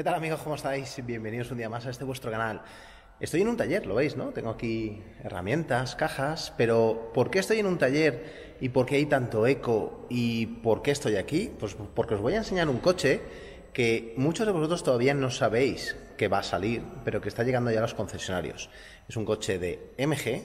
¿Qué tal amigos? ¿Cómo estáis? Bienvenidos un día más a este vuestro canal. Estoy en un taller, lo veis, ¿no? Tengo aquí herramientas, cajas, pero ¿por qué estoy en un taller y por qué hay tanto eco y por qué estoy aquí? Pues porque os voy a enseñar un coche que muchos de vosotros todavía no sabéis que va a salir, pero que está llegando ya a los concesionarios. Es un coche de MG,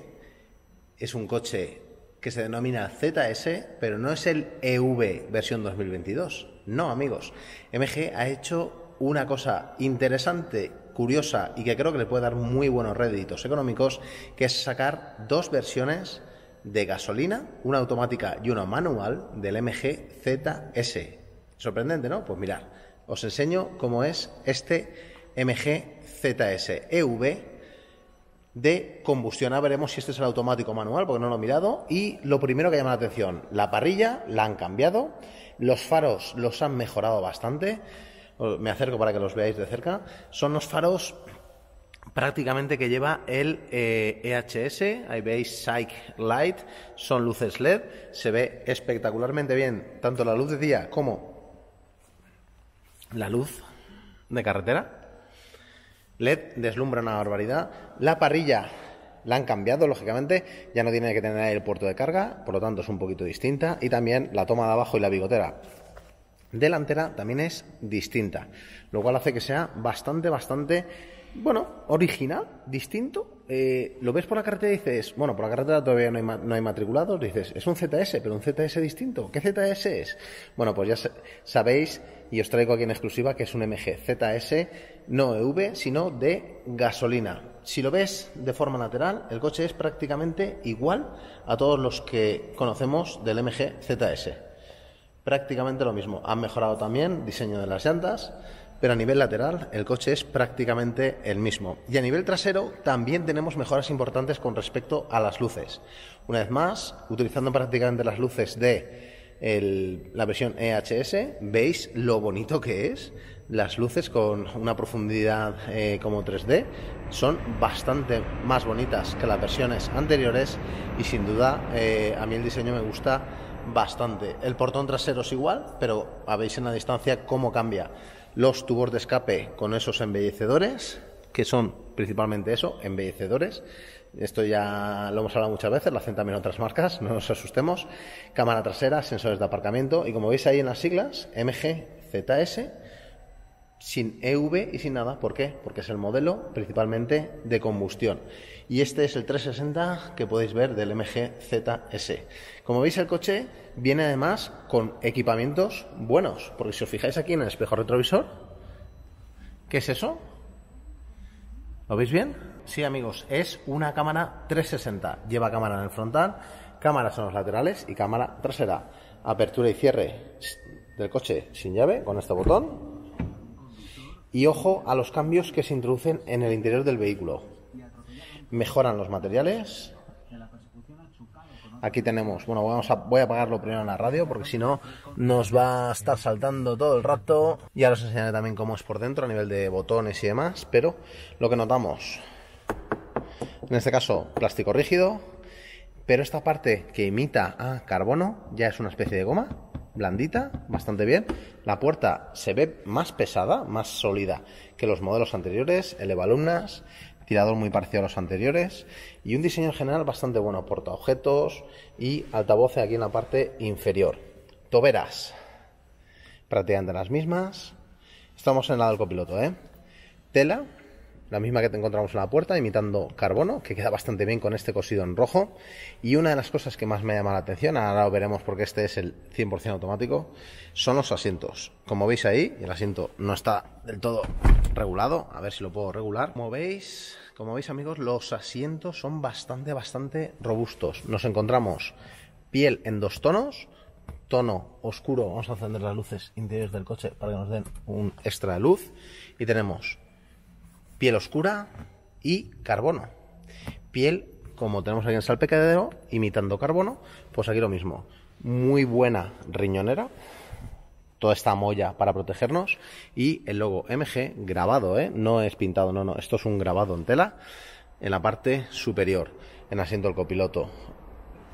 es un coche que se denomina ZS, pero no es el EV versión 2022. No, amigos. MG ha hecho una cosa interesante, curiosa y que creo que le puede dar muy buenos réditos económicos, que es sacar dos versiones de gasolina, una automática y una manual del MG ZS. Sorprendente, ¿no? Pues mirar, os enseño cómo es este MG ZS EV de combustión. Ahora veremos si este es el automático o manual, porque no lo he mirado. Y lo primero que llama la atención, la parrilla la han cambiado, los faros los han mejorado bastante me acerco para que los veáis de cerca, son los faros prácticamente que lleva el EHS, e ahí veis Psych Light, son luces LED, se ve espectacularmente bien tanto la luz de día como la luz de carretera. LED deslumbra una barbaridad. La parrilla la han cambiado, lógicamente, ya no tiene que tener el puerto de carga, por lo tanto es un poquito distinta. Y también la toma de abajo y la bigotera delantera también es distinta, lo cual hace que sea bastante, bastante, bueno, original, distinto. Eh, lo ves por la carretera y dices, bueno, por la carretera todavía no hay, no hay matriculados, dices, es un ZS, pero un ZS distinto. ¿Qué ZS es? Bueno, pues ya sabéis y os traigo aquí en exclusiva que es un MG ZS, no EV, sino de gasolina. Si lo ves de forma lateral, el coche es prácticamente igual a todos los que conocemos del MG ZS prácticamente lo mismo. Han mejorado también diseño de las llantas, pero a nivel lateral el coche es prácticamente el mismo. Y a nivel trasero también tenemos mejoras importantes con respecto a las luces. Una vez más, utilizando prácticamente las luces de la versión EHS, veis lo bonito que es. Las luces con una profundidad eh, como 3D son bastante más bonitas que las versiones anteriores y sin duda eh, a mí el diseño me gusta bastante. El portón trasero es igual, pero habéis en la distancia cómo cambia los tubos de escape con esos embellecedores, que son principalmente eso, embellecedores. Esto ya lo hemos hablado muchas veces, lo hacen también otras marcas, no nos asustemos. Cámara trasera, sensores de aparcamiento y como veis ahí en las siglas, MGZS, sin EV y sin nada. ¿Por qué? Porque es el modelo principalmente de combustión. Y este es el 360 que podéis ver del MG ZS. Como veis el coche viene además con equipamientos buenos, porque si os fijáis aquí en el espejo retrovisor, ¿qué es eso? ¿Lo veis bien? Sí amigos, es una cámara 360. Lleva cámara en el frontal, cámaras en los laterales y cámara trasera. Apertura y cierre del coche sin llave con este botón y ojo a los cambios que se introducen en el interior del vehículo. Mejoran los materiales. Aquí tenemos, bueno, voy a apagarlo primero en la radio porque si no nos va a estar saltando todo el rato. Y ahora os enseñaré también cómo es por dentro a nivel de botones y demás, pero lo que notamos, en este caso plástico rígido, pero esta parte que imita a carbono ya es una especie de goma blandita, bastante bien. La puerta se ve más pesada, más sólida que los modelos anteriores, elevalumnas, tirador muy parecido a los anteriores y un diseño en general bastante bueno, objetos y altavoces aquí en la parte inferior. Toberas, prácticamente las mismas. Estamos en lado del copiloto, ¿eh? Tela, la misma que te encontramos en la puerta, imitando carbono, que queda bastante bien con este cosido en rojo. Y una de las cosas que más me llama la atención, ahora lo veremos porque este es el 100% automático, son los asientos. Como veis ahí, el asiento no está del todo regulado, a ver si lo puedo regular. Como veis, como veis amigos, los asientos son bastante, bastante robustos. Nos encontramos piel en dos tonos, tono oscuro, vamos a encender las luces interiores del coche para que nos den un extra de luz. Y tenemos piel oscura y carbono. Piel, como tenemos aquí en salpecadero, imitando carbono, pues aquí lo mismo. Muy buena riñonera, toda esta molla para protegernos y el logo MG grabado, ¿eh? no es pintado, no, no, esto es un grabado en tela en la parte superior, en asiento del copiloto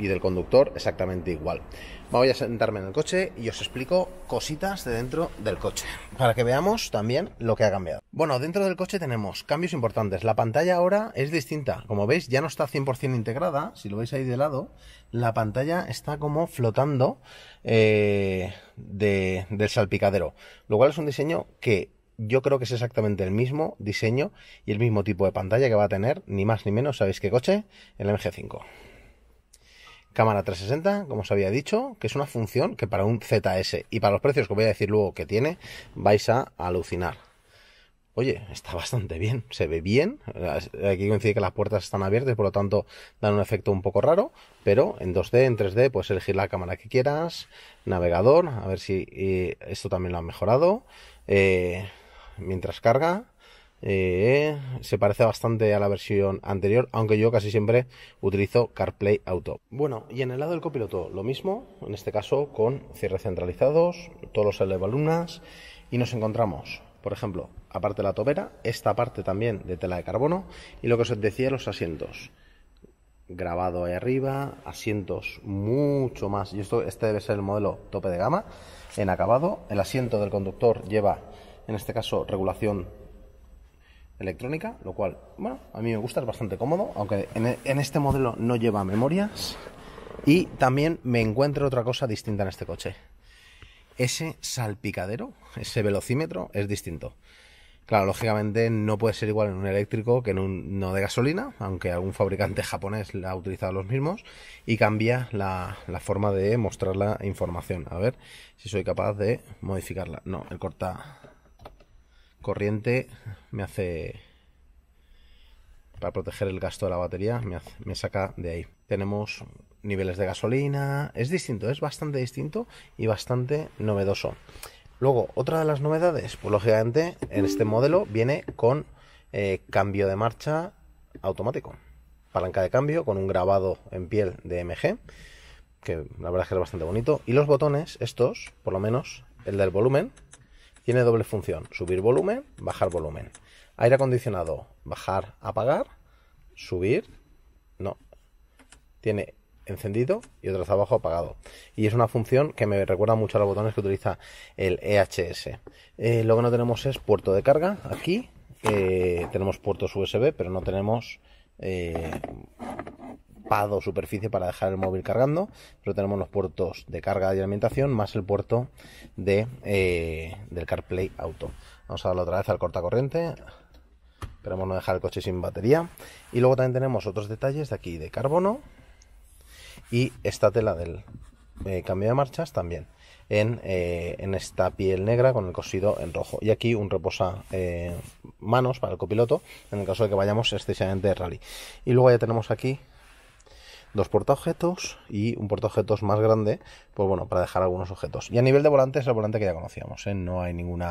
y del conductor exactamente igual. voy a sentarme en el coche y os explico cositas de dentro del coche, para que veamos también lo que ha cambiado. Bueno, dentro del coche tenemos cambios importantes. La pantalla ahora es distinta. Como veis, ya no está 100% integrada. Si lo veis ahí de lado, la pantalla está como flotando eh, del salpicadero. Lo cual es un diseño que yo creo que es exactamente el mismo diseño y el mismo tipo de pantalla que va a tener, ni más ni menos, ¿sabéis qué coche? El MG5 cámara 360, como os había dicho, que es una función que para un ZS y para los precios que os voy a decir luego que tiene, vais a alucinar. Oye, está bastante bien, se ve bien. Aquí coincide que las puertas están abiertas, por lo tanto dan un efecto un poco raro, pero en 2D, en 3D, puedes elegir la cámara que quieras, navegador, a ver si eh, esto también lo han mejorado. Eh, mientras carga, eh, se parece bastante a la versión anterior, aunque yo casi siempre utilizo CarPlay Auto. Bueno, y en el lado del copiloto lo mismo, en este caso con cierres centralizados, todos los elevalunas, y nos encontramos, por ejemplo, aparte de la tobera, esta parte también de tela de carbono, y lo que os decía, los asientos grabado ahí arriba, asientos mucho más, y esto este debe ser el modelo tope de gama, en acabado, el asiento del conductor lleva, en este caso, regulación electrónica, lo cual, bueno, a mí me gusta, es bastante cómodo, aunque e, en, este modelo no lleva memorias. Y también me encuentro otra cosa distinta en este coche. Ese salpicadero, ese velocímetro es distinto. Claro, lógicamente no puede ser igual en un eléctrico que en un no de gasolina, aunque algún fabricante japonés la ha utilizado los mismos, y cambia la, la, forma de mostrar la información. A ver si soy capaz de modificarla. No, el corta corriente me hace para proteger el gasto de la batería, me, saca de ahí. Tenemos niveles de gasolina, es distinto, es bastante distinto y bastante novedoso. Luego, otra de las novedades, pues lógicamente en este modelo viene con eh, cambio de marcha automático, palanca de cambio con un grabado en piel de MG, que la verdad es que es bastante bonito, y los botones, estos, por lo menos el del volumen, tiene doble función, subir volumen, bajar volumen. Aire acondicionado, bajar, apagar, subir, no. Tiene encendido y otro abajo apagado. Y es una función que me recuerda mucho a los botones que utiliza el e EHS. lo que no tenemos es puerto de carga aquí. Eh, tenemos puertos USB, pero no tenemos eh, superficie para dejar el móvil cargando. Pero tenemos los puertos de carga y alimentación más el puerto de, eh, del CarPlay Auto. Vamos a darle otra vez al corta corriente, esperemos no dejar el coche sin batería. Y luego también tenemos otros detalles de aquí de carbono y esta tela del eh, cambio de marchas también. Eh, en, esta piel negra con el cosido en rojo. Y aquí un reposa manos para el copiloto en el caso de que vayamos excesivamente de rally. Y luego ya tenemos aquí dos portaobjetos y un portaobjetos más grande, pues bueno, para dejar algunos objetos. Y a nivel de volante es el volante que ya conocíamos, ¿eh? no hay ningún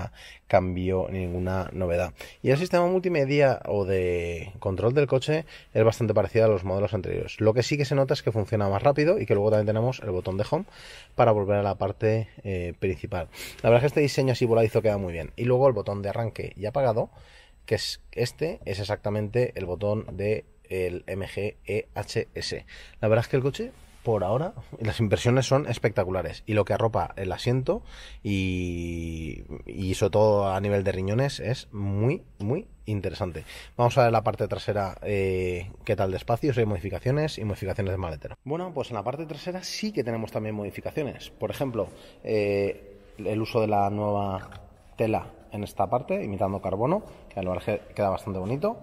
cambio, ninguna novedad. Y el sistema multimedia o de control del coche es bastante parecido a los modelos anteriores. Lo que sí que se nota es que funciona más rápido y que luego también tenemos el botón de home para volver a la parte eh, principal. La verdad es que este diseño así voladizo queda muy bien. Y luego el botón de arranque y apagado, que es este, es exactamente el botón de el MG e La verdad es que el coche por ahora las inversiones son espectaculares y lo que arropa el asiento y, y, sobre todo a nivel de riñones es muy muy interesante vamos a ver la parte trasera eh, qué tal de espacios hay modificaciones y modificaciones de maletero bueno pues en la parte trasera sí que tenemos también modificaciones por ejemplo eh, el uso de la nueva tela en esta parte imitando carbono que al margen queda bastante bonito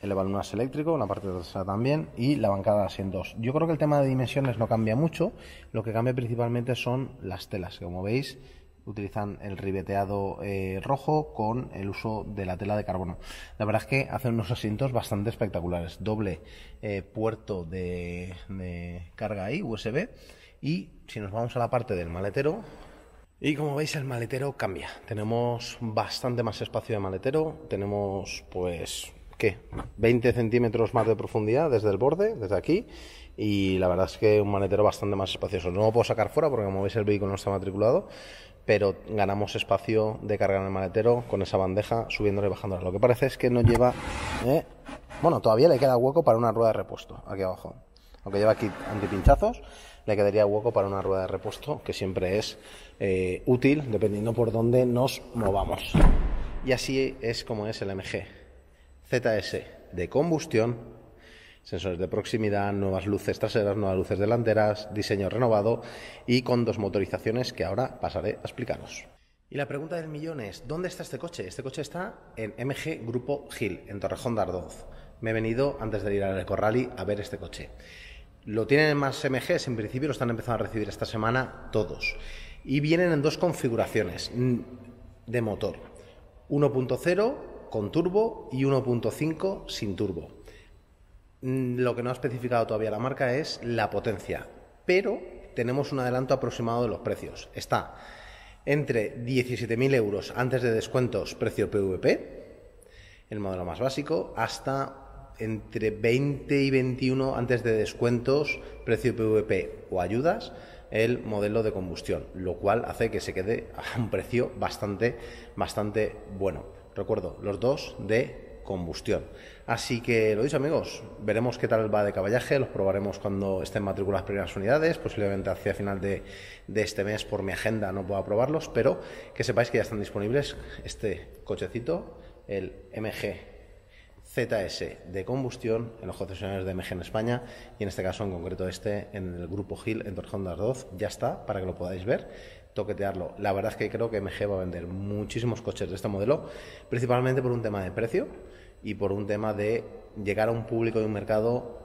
el elevador eléctrico, la parte trasera también, y la bancada de dos. Yo creo que el tema de dimensiones no cambia mucho, lo que cambia principalmente son las telas, que como veis utilizan el ribeteado eh, rojo con el uso de la tela de carbono. La verdad es que hacen unos asientos bastante espectaculares, doble eh, puerto de, de carga ahí, USB, y si nos vamos a la parte del maletero, y como veis el maletero cambia. Tenemos bastante más espacio de maletero, tenemos pues ¿qué? 20 centímetros más de profundidad desde el borde, desde aquí, y la verdad es que un maletero bastante más espacioso. No lo puedo sacar fuera porque como veis el vehículo no está matriculado, pero ganamos espacio de carga en el maletero con esa bandeja subiéndola y bajándola. Lo que parece es que no lleva... Eh, bueno, todavía le queda hueco para una rueda de repuesto, aquí abajo. Aunque lleva aquí antipinchazos, le quedaría hueco para una rueda de repuesto, que siempre es eh, útil dependiendo por dónde nos movamos. Y así es como es el MG. ZS de combustión, sensores de proximidad, nuevas luces traseras, nuevas luces delanteras, diseño renovado y con dos motorizaciones que ahora pasaré a explicaros. Y la pregunta del millón es, ¿dónde está este coche? Este coche está en MG Grupo Gil, en Torrejón de Ardoz. Me he venido antes de ir al Eco Rally a ver este coche. Lo tienen en más MGs, en principio lo están empezando a recibir esta semana todos. Y vienen en dos configuraciones de motor. 1.0 con turbo y 1.5 sin turbo. Mm, lo que no ha especificado todavía la marca es la potencia, pero tenemos un adelanto aproximado de los precios. Está entre 17.000 euros antes de descuentos precio PVP, el modelo más básico, hasta entre 20 y 21 antes de descuentos precio PVP o ayudas el modelo de combustión, lo cual hace que se quede a un precio bastante, bastante bueno recuerdo, los dos de combustión. Así que lo dicho amigos, veremos qué tal va de caballaje, los probaremos cuando estén las primeras unidades, posiblemente hacia final de, este mes por mi agenda no pueda probarlos, pero que sepáis que ya están disponibles este cochecito, el MG ZS de combustión en los concesionarios de MG en España y en este caso en concreto este en el grupo Gil en Torrejón de ya está para que lo podáis ver toquetearlo. La verdad es que creo que MG va a vender muchísimos coches de este modelo, principalmente por un tema de precio y por un tema de llegar a un público y un mercado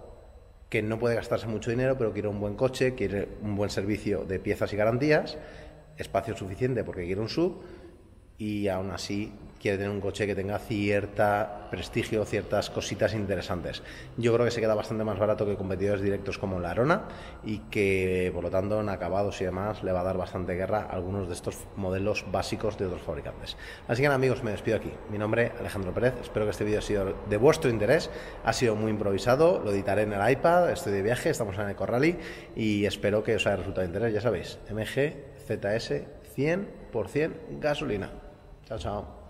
que no puede gastarse mucho dinero, pero quiere un buen coche, quiere un buen servicio de piezas y garantías, espacio suficiente porque quiere un sub y aún así quiere tener un coche que tenga cierta prestigio, ciertas cositas interesantes. Yo creo que se queda bastante más barato que competidores directos como la Arona y que, por lo tanto, en acabados y demás, le va a dar bastante guerra a algunos de estos modelos básicos de otros fabricantes. Así que, amigos, me despido aquí. Mi nombre, es Alejandro Pérez. Espero que este vídeo ha sido de vuestro interés. Ha sido muy improvisado. Lo editaré en el iPad. Estoy de viaje. Estamos en el Corrali y espero que os haya resultado de interés. Ya sabéis, MG ZS 100% gasolina. Chao, chao.